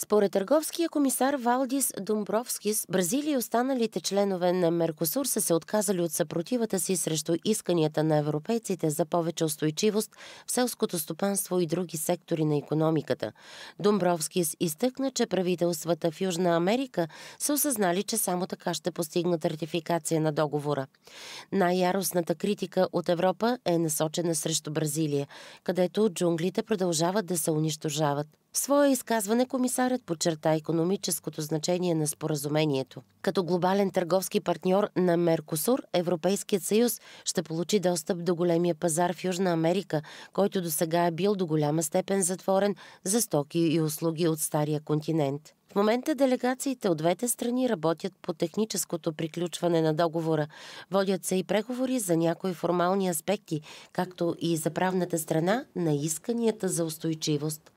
Според търговския комисар Валдис Думбровскис Бразилия и останалите членове на Меркосур са се отказали от съпротивата си срещу исканията на европейците за повече устойчивост в селското стопанство и други сектори на економиката. Думбровскис изтъкна, че правителствата в Южна Америка са осъзнали, че само така ще постигнат ратификация на договора. Най-яростната критика от Европа е насочена срещу Бразилия, където джунглите продължават да се унищожават. В свое изказване комисарят подчерта економическото значение на споразумението. Като глобален търговски партньор на Меркосур, Европейският съюз ще получи достъп до големия пазар в Южна Америка, който до сега е бил до голяма степен затворен за стоки и услуги от Стария континент. В момента делегациите от двете страни работят по техническото приключване на договора. Водят се и преговори за някои формални аспекти, както и за правната страна на исканията за устойчивост.